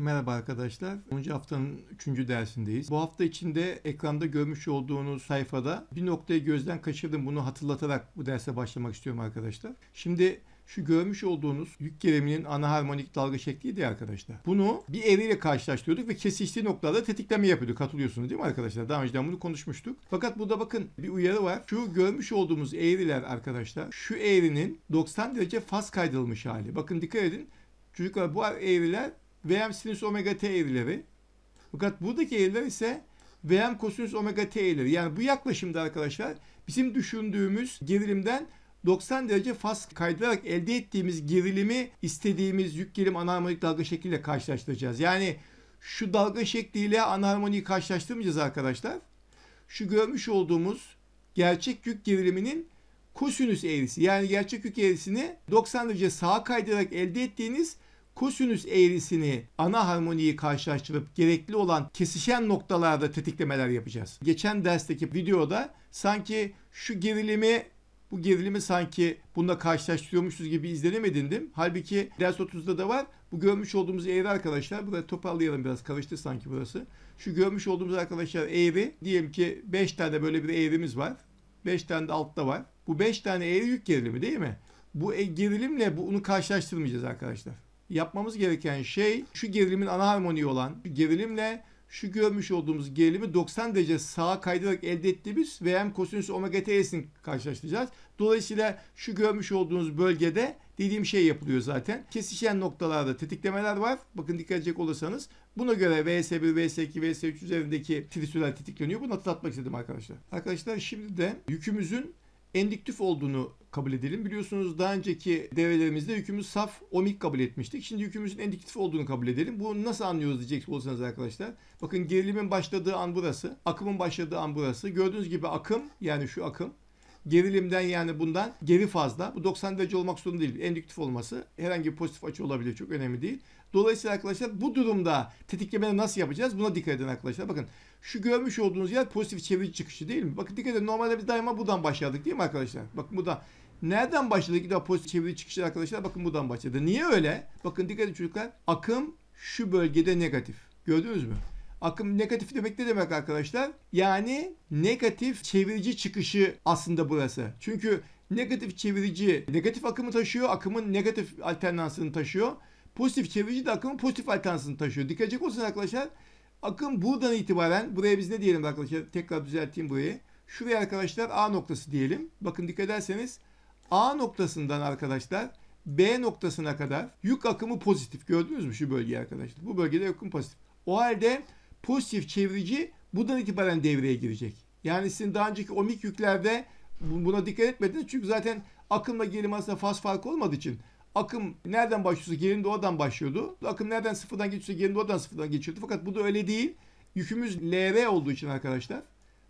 Merhaba arkadaşlar. 10. haftanın 3. dersindeyiz. Bu hafta içinde ekranda görmüş olduğunuz sayfada bir noktayı gözden kaçırdım. Bunu hatırlatarak bu derse başlamak istiyorum arkadaşlar. Şimdi şu görmüş olduğunuz yük geriliminin ana harmonik dalga şekliydi arkadaşlar. Bunu bir eriyle karşılaştırıyorduk ve kesiştiği noktada tetikleme yapıyorduk. Katılıyorsunuz değil mi arkadaşlar? Daha önceden bunu konuşmuştuk. Fakat burada bakın bir uyarı var. Şu görmüş olduğumuz eğriler arkadaşlar şu eğrinin 90 derece faz kaydırılmış hali. Bakın dikkat edin. Çocuklar bu eğriler VM sinüs omega t eğrileri. Fakat buradaki eğriler ise VM kosinüs omega t eğrileri. Yani bu yaklaşımda arkadaşlar bizim düşündüğümüz gerilimden 90 derece faz kaydırarak elde ettiğimiz gerilimi istediğimiz yük gelim anarmonik dalga şekliyle karşılaştıracağız. Yani şu dalga şekliyle anarmoniyi karşılaştırmayacağız arkadaşlar. Şu görmüş olduğumuz gerçek yük geriliminin kosinüs eğrisi yani gerçek yük eğrisini 90 derece sağa kaydırarak elde ettiğiniz kosinüs eğrisini ana harmoniyi karşılaştırıp gerekli olan kesişen noktalarda tetiklemeler yapacağız. Geçen dersteki videoda sanki şu gerilimi bu gerilimi sanki bununla karşılaştırıyormuşuz gibi izlenim edindim. Halbuki ders 30'da da var. Bu görmüş olduğumuz eğri arkadaşlar, burada toparlayalım biraz karıştı sanki burası. Şu görmüş olduğumuz arkadaşlar eğri, diyelim ki 5 tane böyle bir eğrimiz var. 5 tane de altta var. Bu 5 tane eğri yük gerilimi değil mi? Bu e, gerilimle bunu karşılaştırmayacağız arkadaşlar yapmamız gereken şey şu gerilimin ana harmoniği olan şu gerilimle şu görmüş olduğumuz gerilimi 90 derece sağa kaydırarak elde ettiğimiz Vm kosinüs omega t'sini karşılaştıracağız. Dolayısıyla şu görmüş olduğunuz bölgede dediğim şey yapılıyor zaten. Kesişen noktalarda tetiklemeler var. Bakın dikkat edecek olursanız buna göre VS1, VS2, VS3 üzerindeki trisüler tetikleniyor. Bunu hatırlatmak istedim arkadaşlar. Arkadaşlar şimdi de yükümüzün endiktif olduğunu kabul edelim. Biliyorsunuz daha önceki devrelerimizde yükümüz saf omik kabul etmiştik. Şimdi yükümüzün endiktif olduğunu kabul edelim. Bu nasıl anlıyoruz diyecek olursanız arkadaşlar. Bakın gerilimin başladığı an burası. Akımın başladığı an burası. Gördüğünüz gibi akım yani şu akım gerilimden yani bundan geri fazla. Bu 90 derece olmak zorunda değil. Endüktif olması herhangi bir pozitif açı olabilir. Çok önemli değil. Dolayısıyla arkadaşlar bu durumda tetiklemeleri nasıl yapacağız? Buna dikkat edin arkadaşlar. Bakın şu görmüş olduğunuz yer pozitif çeviri çıkışı değil mi? Bakın dikkat edin normalde biz daima buradan başladık değil mi arkadaşlar? Bakın burada nereden başladık? Bir daha pozitif çeviri çıkışı arkadaşlar bakın buradan başladı. Niye öyle? Bakın dikkat edin çocuklar. Akım şu bölgede negatif. Gördünüz mü? Akım negatif demek ne demek arkadaşlar? Yani negatif çevirici çıkışı aslında burası. Çünkü negatif çevirici negatif akımı taşıyor, akımın negatif alternansını taşıyor pozitif çevirici de akımın pozitif alkansını taşıyor. Dikkat edecek olsun arkadaşlar. Akım buradan itibaren buraya biz ne diyelim arkadaşlar tekrar düzelteyim burayı. Şuraya arkadaşlar A noktası diyelim. Bakın dikkat ederseniz A noktasından arkadaşlar B noktasına kadar yük akımı pozitif. Gördünüz mü şu bölgeyi arkadaşlar? Bu bölgede yük akımı pozitif. O halde pozitif çevirici buradan itibaren devreye girecek. Yani sizin daha önceki omik yüklerde buna dikkat etmediniz. Çünkü zaten akımla gerilim arasında faz farkı olmadığı için Akım nereden başlıyorsa gelin doğadan başlıyordu. Akım nereden sıfırdan geçiyorsa gelin doğadan sıfırdan geçiyordu. Fakat bu da öyle değil. Yükümüz LR olduğu için arkadaşlar.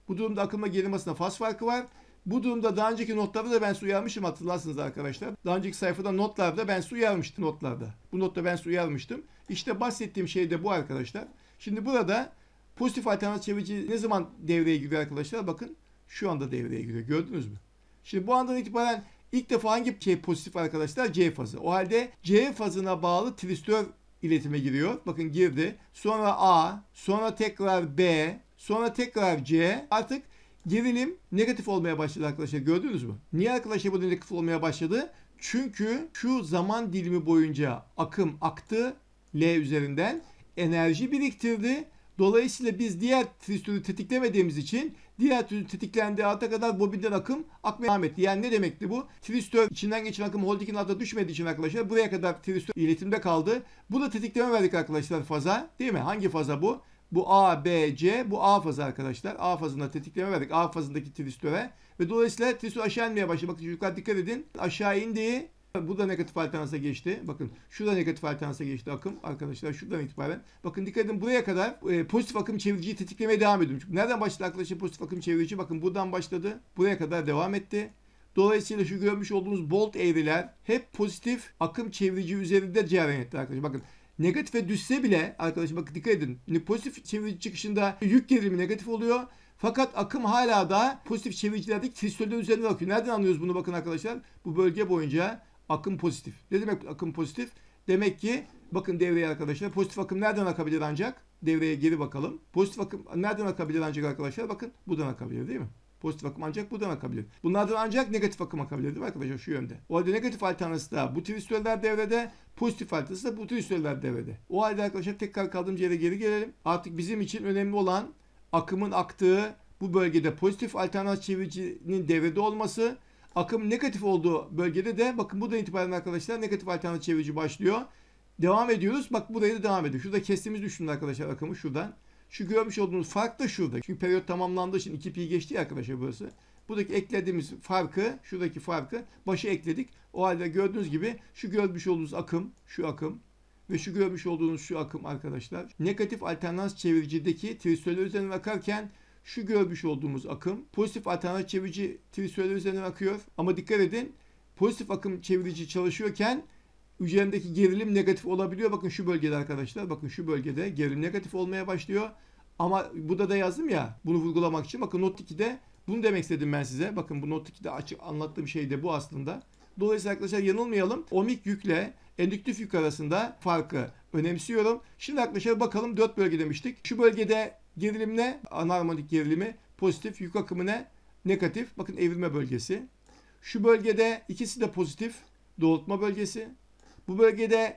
Bu durumda akımla gelin arasında faz farkı var. Bu durumda daha önceki notlarda da ben size uyarmışım hatırlarsınız arkadaşlar. Daha önceki sayfada notlarda ben size uyarmıştım notlarda. Bu notta ben size uyarmıştım. İşte bahsettiğim şey de bu arkadaşlar. Şimdi burada pozitif alternatif çevirici ne zaman devreye giriyor arkadaşlar? Bakın şu anda devreye giriyor. Gördünüz mü? Şimdi bu andan itibaren İlk defa hangi K pozitif arkadaşlar? C fazı. O halde C fazına bağlı tristör iletime giriyor. Bakın girdi. Sonra A, sonra tekrar B, sonra tekrar C. Artık gerilim negatif olmaya başladı arkadaşlar. Gördünüz mü? Niye arkadaşlar bu negatif olmaya başladı? Çünkü şu zaman dilimi boyunca akım aktı L üzerinden enerji biriktirdi. Dolayısıyla biz diğer tristörü tetiklemediğimiz için Diğer türlü tetiklendiği alta kadar bobinden akım akmaya devam etti. Yani ne demekti bu? Tristör içinden geçen akım holdingin alta düşmediği için arkadaşlar buraya kadar tristör iletimde kaldı. Bu da tetikleme verdik arkadaşlar faza. Değil mi? Hangi faza bu? Bu A, B, C. Bu A fazı arkadaşlar. A fazında tetikleme verdik. A fazındaki tristöre. Ve dolayısıyla tristör aşağı inmeye başladı. Bakın çocuklar dikkat edin. Aşağı indiği bu da negatif alternansa geçti. Bakın şurada negatif alternansa geçti akım arkadaşlar şuradan itibaren. Bakın dikkat edin buraya kadar e, pozitif akım çeviriciyi tetiklemeye devam ediyorum. Çünkü nereden başladı arkadaşlar pozitif akım çevirici? Bakın buradan başladı. Buraya kadar devam etti. Dolayısıyla şu görmüş olduğunuz bolt eğriler hep pozitif akım çevirici üzerinde cereyan etti arkadaşlar. Bakın negatife düşse bile arkadaşlar bakın dikkat edin. Yani pozitif çevirici çıkışında yük gerilimi negatif oluyor. Fakat akım hala da pozitif çeviricilerdeki tristörler üzerinde akıyor. Nereden anlıyoruz bunu bakın arkadaşlar? Bu bölge boyunca akım pozitif. Ne demek akım pozitif? Demek ki bakın devreye arkadaşlar pozitif akım nereden akabilir ancak? Devreye geri bakalım. Pozitif akım nereden akabilir ancak arkadaşlar? Bakın buradan akabilir değil mi? Pozitif akım ancak buradan akabilir. Bunlardan ancak negatif akım akabilir değil mi arkadaşlar şu yönde? O halde negatif alternansı da bu twistörler devrede, pozitif alternansı da bu twistörler devrede. O halde arkadaşlar tekrar kaldığımız yere geri gelelim. Artık bizim için önemli olan akımın aktığı bu bölgede pozitif alternans çeviricinin devrede olması Akım negatif olduğu bölgede de bakın buradan itibaren arkadaşlar negatif alternatif çevirici başlıyor. Devam ediyoruz. Bak burayı da devam ediyor. Şurada kestiğimiz düşündü arkadaşlar akımı şuradan. Şu görmüş olduğunuz fark da şurada. Çünkü periyot tamamlandığı için 2 pi geçti ya arkadaşlar burası. Buradaki eklediğimiz farkı, şuradaki farkı başa ekledik. O halde gördüğünüz gibi şu görmüş olduğunuz akım, şu akım ve şu görmüş olduğunuz şu akım arkadaşlar. Negatif alternans çeviricideki tristörler üzerine bakarken şu görmüş olduğumuz akım pozitif alternatif çevirici trisörler üzerinden akıyor. Ama dikkat edin pozitif akım çevirici çalışıyorken üzerindeki gerilim negatif olabiliyor. Bakın şu bölgede arkadaşlar bakın şu bölgede gerilim negatif olmaya başlıyor. Ama burada da yazdım ya bunu vurgulamak için bakın not 2'de bunu demek istedim ben size. Bakın bu not 2'de açık anlattığım şey de bu aslında. Dolayısıyla arkadaşlar yanılmayalım. Omik yükle endüktif yük arasında farkı önemsiyorum. Şimdi arkadaşlar bakalım 4 bölge demiştik. Şu bölgede gerilim ne? Anarmonik gerilimi pozitif, yük akımı ne? Negatif. Bakın evirme bölgesi. Şu bölgede ikisi de pozitif, doğrultma bölgesi. Bu bölgede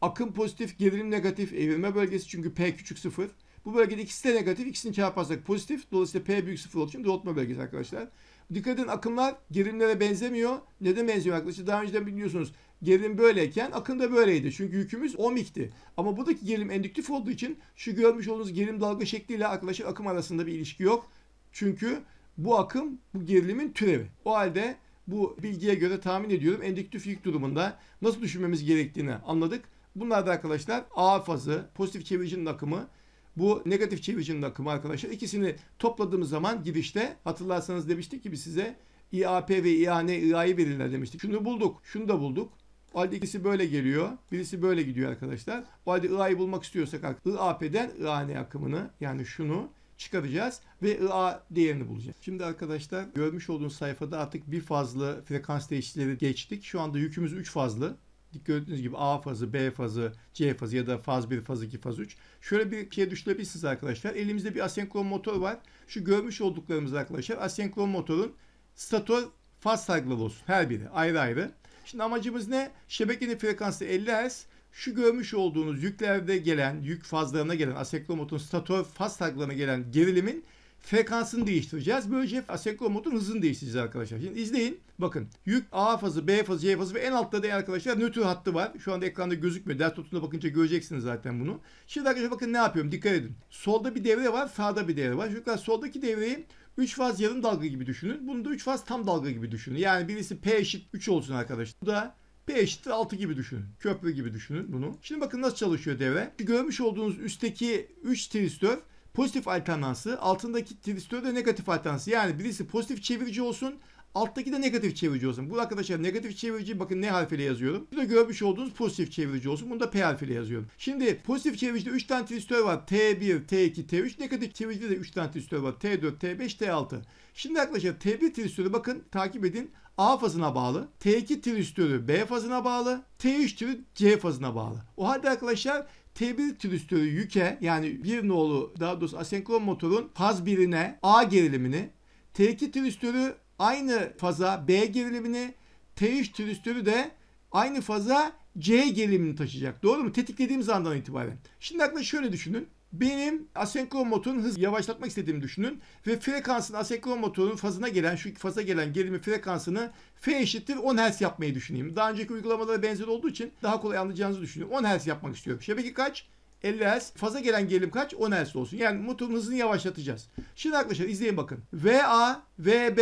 akım pozitif, gerilim negatif, evirme bölgesi çünkü P küçük sıfır. Bu bölgede ikisi de negatif, ikisini çarparsak pozitif. Dolayısıyla P büyük sıfır olduğu için doğrultma bölgesi arkadaşlar. Dikkat edin akımlar gerilimlere benzemiyor. Neden benzemiyor arkadaşlar? Daha önceden biliyorsunuz Gerilim böyleyken akım böyleydi. Çünkü yükümüz ohmikti. Ama buradaki gerilim endüktif olduğu için şu görmüş olduğunuz gerilim dalga şekliyle arkadaşlar akım arasında bir ilişki yok. Çünkü bu akım bu gerilimin türevi. O halde bu bilgiye göre tahmin ediyorum endüktif yük durumunda nasıl düşünmemiz gerektiğini anladık. Bunlar da arkadaşlar A fazı, pozitif çeviricinin akımı, bu negatif çeviricinin akımı arkadaşlar. ikisini topladığımız zaman girişte hatırlarsanız demiştik ki biz size İAP ve İAN, İA'yı verirler demiştik. Şunu bulduk, şunu da bulduk. O halde ikisi böyle geliyor. Birisi böyle gidiyor arkadaşlar. O halde IA'yı bulmak istiyorsak IAP'den IAN akımını yani şunu çıkaracağız ve IA değerini bulacağız. Şimdi arkadaşlar görmüş olduğunuz sayfada artık bir fazlı frekans değişikleri geçtik. Şu anda yükümüz 3 fazlı. Gördüğünüz gibi A fazı, B fazı, C fazı ya da faz 1, faz 2, faz 3. Şöyle bir şeye düşürebilirsiniz arkadaşlar. Elimizde bir asenkron motor var. Şu görmüş olduklarımız arkadaşlar asenkron motorun stator faz sargıları olsun. Her biri ayrı ayrı. Şimdi amacımız ne? Şebekenin frekansı 50 Hz. Şu görmüş olduğunuz yüklerde gelen, yük fazlarına gelen, aseklomotun stator faz taklarına gelen gerilimin frekansını değiştireceğiz. Böylece asenkromotun hızını değiştireceğiz arkadaşlar. Şimdi izleyin. Bakın yük A fazı, B fazı, C fazı ve en altta da arkadaşlar nötr hattı var. Şu anda ekranda gözükmüyor. Ders notuna bakınca göreceksiniz zaten bunu. Şimdi arkadaşlar bakın ne yapıyorum. Dikkat edin. Solda bir devre var, sağda bir devre var. Çocuklar soldaki devreyi 3 faz yarım dalga gibi düşünün. Bunu da 3 faz tam dalga gibi düşünün. Yani birisi P eşit 3 olsun arkadaşlar. Bu da P eşittir 6 gibi düşünün. Köprü gibi düşünün bunu. Şimdi bakın nasıl çalışıyor devre. görmüş olduğunuz üstteki 3 tristör pozitif alternansı, altındaki tristör de negatif alternansı. Yani birisi pozitif çevirici olsun, Alttaki de negatif çevirici olsun. Bu arkadaşlar negatif çevirici bakın ne harfiyle yazıyorum. Burada görmüş olduğunuz pozitif çevirici olsun. Bunu da P harfiyle yazıyorum. Şimdi pozitif çeviricide 3 tane transistör var. T1, T2, T3. Negatif çeviricide de 3 tane transistör var. T4, T5, T6. Şimdi arkadaşlar T1 transistörü bakın takip edin. A fazına bağlı. T2 transistörü B fazına bağlı. T3 C fazına bağlı. O halde arkadaşlar T1 transistörü yüke yani bir nolu daha doğrusu asenkron motorun faz birine A gerilimini T2 transistörü aynı faza B gerilimini, T3 tristörü de aynı faza C gerilimini taşıyacak. Doğru mu? Tetiklediğimiz andan itibaren. Şimdi aklına şöyle düşünün. Benim asenkron motorun hız yavaşlatmak istediğimi düşünün ve frekansın asenkron motorun fazına gelen şu faza gelen gerilimi frekansını F eşittir 10 Hz yapmayı düşüneyim. Daha önceki uygulamalara benzer olduğu için daha kolay anlayacağınızı düşünüyorum. 10 Hz yapmak istiyorum. Şebeke kaç? 50 Hz. Faza gelen gerilim kaç? 10 Hz olsun. Yani motorun hızını yavaşlatacağız. Şimdi arkadaşlar izleyin bakın. VA, VB,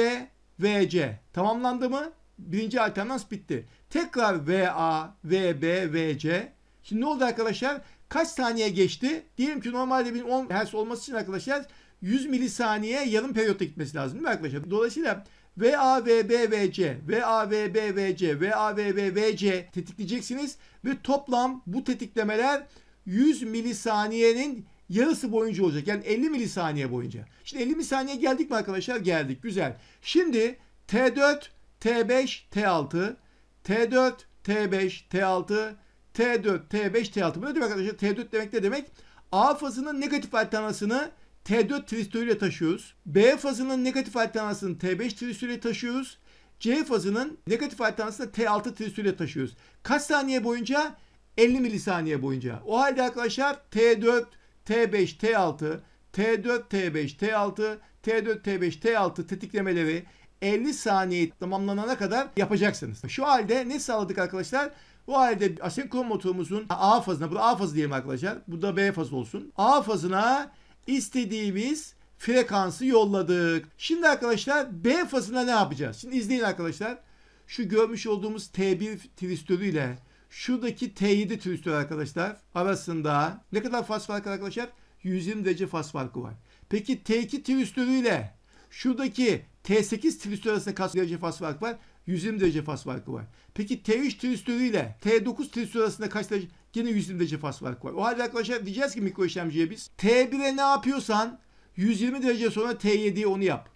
VC tamamlandı mı? Birinci alternans bitti. Tekrar VA, VB, VC. Şimdi ne oldu arkadaşlar? Kaç saniye geçti? Diyelim ki normalde 1000 Hz olması için arkadaşlar 100 milisaniye yarım periyotta gitmesi lazım değil mi arkadaşlar? Dolayısıyla VA, VB, VC, VA, VB, VC, VA, VB, VC tetikleyeceksiniz ve toplam bu tetiklemeler 100 milisaniyenin yarısı boyunca olacak. Yani 50 milisaniye boyunca. Şimdi 50 milisaniye geldik mi arkadaşlar? Geldik. Güzel. Şimdi T4, T5, T6, T4, T5, T6, T4, T5, T6. Bu ne demek arkadaşlar? T4 demek ne demek? A fazının negatif alternasını T4 tristörüyle taşıyoruz. B fazının negatif alternasını T5 tristörüyle taşıyoruz. C fazının negatif alternasını T6 tristörüyle taşıyoruz. Kaç saniye boyunca? 50 milisaniye boyunca. O halde arkadaşlar T4, T5, T6, T4, T5, T6, T4, T5, T6 tetiklemeleri 50 saniye tamamlanana kadar yapacaksınız. Şu halde ne sağladık arkadaşlar? Bu halde asenkron motorumuzun A fazına, burada A fazı diyelim arkadaşlar. Bu da B fazı olsun. A fazına istediğimiz frekansı yolladık. Şimdi arkadaşlar B fazına ne yapacağız? Şimdi izleyin arkadaşlar. Şu görmüş olduğumuz T1 twistörüyle ile Şuradaki T'ydi türüstü arkadaşlar. Arasında ne kadar faz farkı arkadaşlar? 120 derece faz farkı var. Peki T2 ile şuradaki T8 twistör arasında kaç derece faz farkı var? 120 derece faz farkı var. Peki T3 ile T9 twistör arasında kaç derece? Yine 120 derece faz farkı var. O halde arkadaşlar diyeceğiz ki mikro işlemciye biz T1'e ne yapıyorsan 120 derece sonra T7'ye onu yap.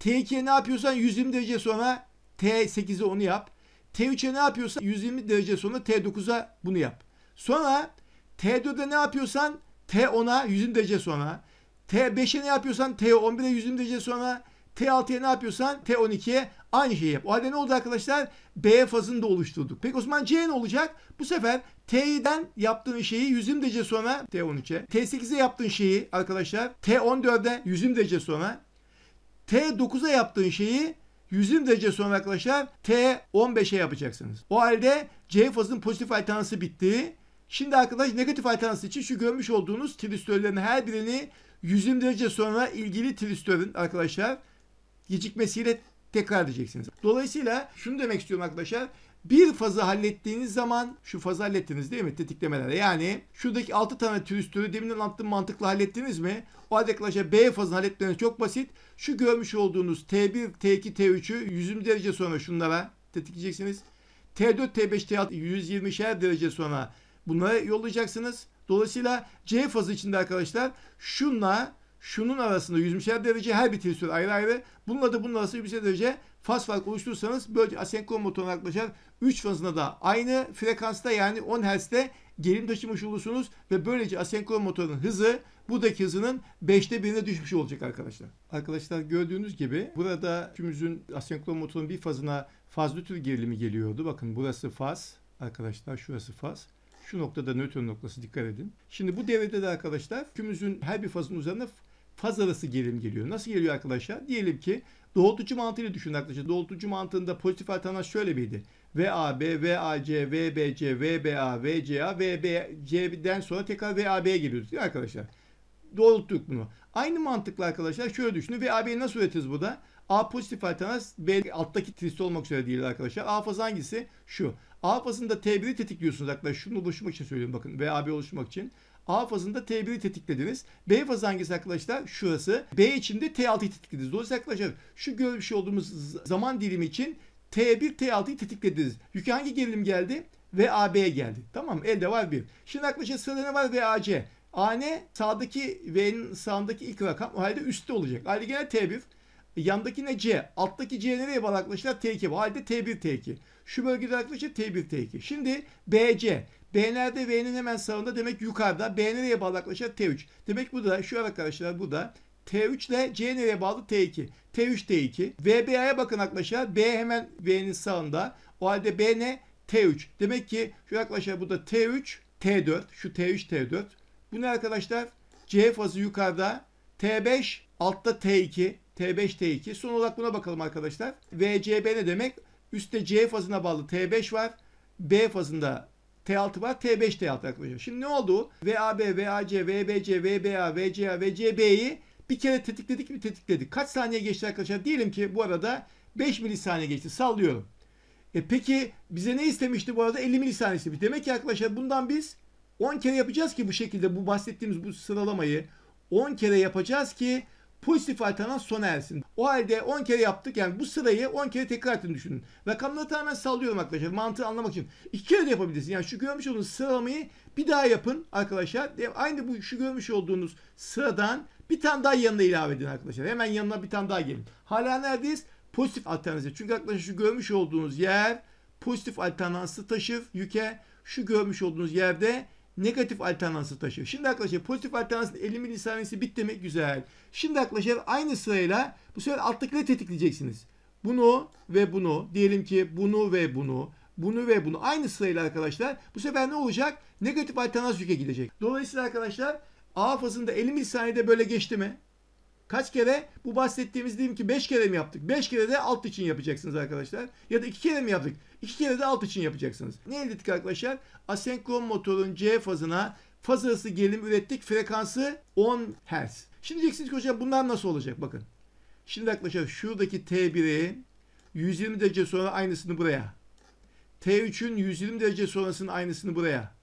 T2'ye ne yapıyorsan 120 derece sonra t 8i onu yap. T3'e ne yapıyorsan 120 derece sonra T9'a bunu yap. Sonra T4'e ne yapıyorsan T10'a 120 derece sonra. T5'e ne yapıyorsan T11'e 120 derece sonra. T6'ya ne yapıyorsan T12'ye aynı şeyi yap. O halde ne oldu arkadaşlar? B fazını da oluşturduk. Peki o zaman C ne olacak? Bu sefer T'den yaptığın şeyi 120 derece sonra T13'e. T8'e yaptığın şeyi arkadaşlar T14'e 120 derece sonra. T9'a yaptığın şeyi 120 derece sonra arkadaşlar T 15'e yapacaksınız. O halde C fazının pozitif alternansı bitti. Şimdi arkadaş negatif alternansı için şu görmüş olduğunuz tristörlerin her birini 120 derece sonra ilgili tristörün arkadaşlar gecikmesiyle tekrar edeceksiniz. Dolayısıyla şunu demek istiyorum arkadaşlar. Bir fazı hallettiğiniz zaman şu fazı hallettiniz değil mi tetiklemelere? Yani şuradaki 6 tane türistörü demin anlattığım mantıkla hallettiniz mi? O halde arkadaşlar B fazını halletmeniz çok basit. Şu görmüş olduğunuz T1, T2, T3'ü 120 derece sonra şunlara tetikleyeceksiniz. T4, T5, T6 120'şer derece sonra bunlara yollayacaksınız. Dolayısıyla C fazı içinde arkadaşlar şunla şunun arasında 120'şer derece her bir tensör ayrı ayrı. Bununla da bunun arasında 120'şer derece faz fark oluşturursanız böylece asenkron motorun yaklaşan 3 fazında da aynı frekansta yani 10 Hz'de gerilim taşımış olursunuz ve böylece asenkron motorun hızı buradaki hızının 5'te 1'ine düşmüş olacak arkadaşlar. Arkadaşlar gördüğünüz gibi burada tümümüzün asenkron motorun bir fazına faz nötr gerilimi geliyordu. Bakın burası faz arkadaşlar şurası faz. Şu noktada nötr noktası dikkat edin. Şimdi bu devrede de arkadaşlar tümümüzün her bir fazının üzerinde faz arası gerilim geliyor. Nasıl geliyor arkadaşlar? Diyelim ki doğrultucu mantığıyla düşünün arkadaşlar. Doğrultucu mantığında pozitif alternatif şöyle miydi? VAB, VAC, VBC, VBA, VCA, VBC'den sonra tekrar VAB'ye geliyoruz değil mi arkadaşlar? Doğrulttuk bunu. Aynı mantıkla arkadaşlar şöyle düşünün. VAB'yi nasıl üretiriz burada? A pozitif alternatif B alttaki trist olmak üzere değil arkadaşlar. A fazı hangisi? Şu. A fazında T1'i tetikliyorsunuz arkadaşlar. Şunu oluşmak için söylüyorum bakın. VAB oluşmak için. A fazında T1'i tetiklediniz. B fazı hangisi arkadaşlar? Şurası. B içinde T6'yı tetiklediniz. Dolayısıyla arkadaşlar şu görmüş olduğumuz zaman dilimi için T1, T6'yı tetiklediniz. Yükü hangi gerilim geldi? VAB'ye geldi. Tamam elde var bir. Şimdi arkadaşlar sırada ne var? VAC. AN sağdaki V'nin sağındaki ilk rakam o halde üstte olacak. Halde gene T1. Yandaki ne C? Alttaki C nereye bağlı arkadaşlar? T2. O halde T1, T2. Şu bölgede arkadaşlar T1, T2. Şimdi BC. B V'nin hemen sağında. Demek yukarıda. B nereye bağlı arkadaşlar? T3. Demek bu da şu arkadaşlar bu da T3 ile C nereye bağlı? T2. T3, T2. VBA'ya bakın arkadaşlar. B hemen V'nin sağında. O halde B ne? T3. Demek ki şu arkadaşlar bu da T3, T4. Şu T3, T4. Bu ne arkadaşlar? C fazı yukarıda. T5 altta T2. T5, T2. Son olarak buna bakalım arkadaşlar. VCB ne demek? Üstte C fazına bağlı T5 var. B fazında T6 var. T5 T6 yaklaşıyor. Şimdi ne oldu? VAB, VAC, VBC, VBA, VCA, VCB'yi bir kere tetikledik mi tetikledik. Kaç saniye geçti arkadaşlar? Diyelim ki bu arada 5 milisaniye geçti. Sallıyorum. E peki bize ne istemişti bu arada? 50 milisaniye istemiş. Demek ki arkadaşlar bundan biz 10 kere yapacağız ki bu şekilde bu bahsettiğimiz bu sıralamayı 10 kere yapacağız ki Pozitif alternan sona ersin. O halde 10 kere yaptık yani bu sırayı 10 kere tekrar ettiğini düşünün. Rakamları tamamen sallıyorum arkadaşlar mantığı anlamak için. 2 kere de yapabilirsiniz. Yani şu görmüş olduğunuz sıralamayı bir daha yapın arkadaşlar. Aynı bu şu görmüş olduğunuz sıradan bir tane daha yanına ilave edin arkadaşlar. Hemen yanına bir tane daha gelin. Hala neredeyiz? Pozitif alternansı. Çünkü arkadaşlar şu görmüş olduğunuz yer pozitif alternansı taşır yüke. Şu görmüş olduğunuz yerde negatif alternansı taşıyor. Şimdi arkadaşlar pozitif alternansın 50 milisaniyesi bit demek güzel. Şimdi arkadaşlar aynı sırayla bu sefer alttakileri tetikleyeceksiniz. Bunu ve bunu diyelim ki bunu ve bunu bunu ve bunu aynı sırayla arkadaşlar bu sefer ne olacak? Negatif alternans yüke gidecek. Dolayısıyla arkadaşlar A fazında 50 milisaniyede böyle geçti mi? Kaç kere? Bu bahsettiğimiz diyeyim ki 5 kere mi yaptık? 5 kere de alt için yapacaksınız arkadaşlar. Ya da 2 kere mi yaptık? 2 kere de alt için yapacaksınız. Ne elde ettik arkadaşlar? Asenkron motorun C fazına faz arası gerilim ürettik. Frekansı 10 Hz. Şimdi diyeceksiniz ki hocam bunlar nasıl olacak? Bakın. Şimdi arkadaşlar şuradaki T1'i 120 derece sonra aynısını buraya. T3'ün 120 derece sonrasının aynısını buraya.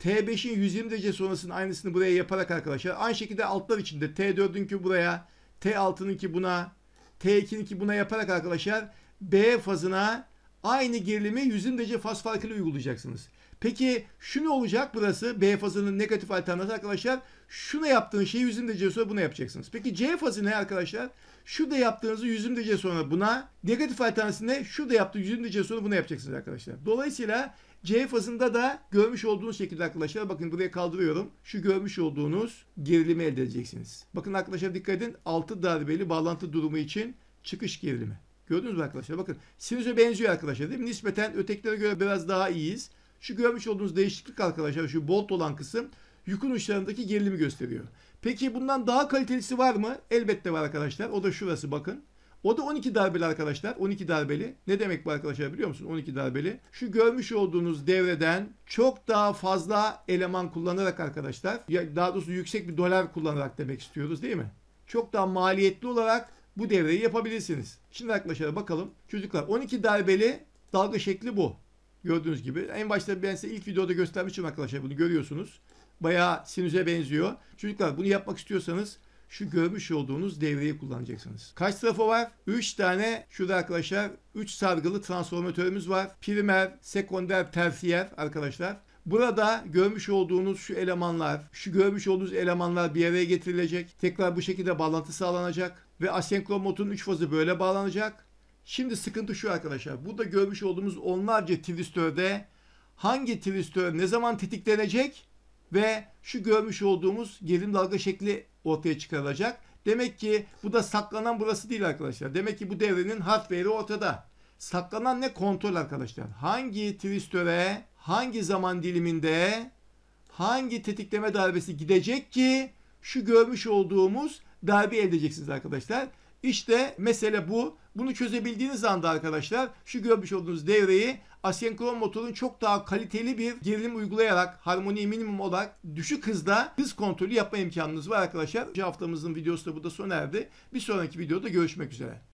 T5'in 120 derece sonrasının aynısını buraya yaparak arkadaşlar. Aynı şekilde altlar içinde T4'ünki buraya, T6'nınki buna, T2'ninki buna yaparak arkadaşlar B fazına aynı gerilimi 120 derece faz farkıyla uygulayacaksınız. Peki şu ne olacak burası? B fazının negatif alternatı arkadaşlar. Şuna yaptığın şeyi 120 derece sonra buna yapacaksınız. Peki C fazı ne arkadaşlar? Şurada yaptığınızı 120 derece sonra buna, negatif alternatifinde şurada yaptığınızı 120 derece sonra buna yapacaksınız arkadaşlar. Dolayısıyla C fazında da görmüş olduğunuz şekilde arkadaşlar bakın buraya kaldırıyorum. Şu görmüş olduğunuz gerilimi elde edeceksiniz. Bakın arkadaşlar dikkat edin 6 darbeli bağlantı durumu için çıkış gerilimi. Gördünüz mü arkadaşlar? Bakın sinüse benziyor arkadaşlar değil mi? Nispeten ötekilere göre biraz daha iyiyiz. Şu görmüş olduğunuz değişiklik arkadaşlar şu bolt olan kısım yukun uçlarındaki gerilimi gösteriyor. Peki bundan daha kalitelisi var mı? Elbette var arkadaşlar. O da şurası bakın. O da 12 darbeli arkadaşlar. 12 darbeli. Ne demek bu arkadaşlar biliyor musun? 12 darbeli. Şu görmüş olduğunuz devreden çok daha fazla eleman kullanarak arkadaşlar. Daha doğrusu yüksek bir dolar kullanarak demek istiyoruz değil mi? Çok daha maliyetli olarak bu devreyi yapabilirsiniz. Şimdi arkadaşlar bakalım. Çocuklar 12 darbeli dalga şekli bu. Gördüğünüz gibi. En başta ben size ilk videoda göstermiştim arkadaşlar bunu görüyorsunuz. Bayağı sinüze benziyor. Çocuklar bunu yapmak istiyorsanız şu görmüş olduğunuz devreyi kullanacaksınız. Kaç trafo var? 3 tane şurada arkadaşlar 3 sargılı transformatörümüz var. Primer, sekonder, tersiyer arkadaşlar. Burada görmüş olduğunuz şu elemanlar, şu görmüş olduğunuz elemanlar bir araya getirilecek. Tekrar bu şekilde bağlantı sağlanacak ve asenkron modun 3 fazı böyle bağlanacak. Şimdi sıkıntı şu arkadaşlar. Burada görmüş olduğumuz onlarca twistörde hangi twistör ne zaman tetiklenecek ve şu görmüş olduğumuz gerilim dalga şekli ortaya çıkarılacak. Demek ki bu da saklanan burası değil arkadaşlar. Demek ki bu devrenin hard değeri ortada. Saklanan ne? Kontrol arkadaşlar. Hangi tristöre, hangi zaman diliminde, hangi tetikleme darbesi gidecek ki şu görmüş olduğumuz darbe elde edeceksiniz arkadaşlar. İşte mesele bu. Bunu çözebildiğiniz anda arkadaşlar şu görmüş olduğunuz devreyi asenkron motorun çok daha kaliteli bir gerilim uygulayarak harmoni minimum olarak düşük hızda hız kontrolü yapma imkanınız var arkadaşlar. Bu haftamızın videosu da burada sona erdi. Bir sonraki videoda görüşmek üzere.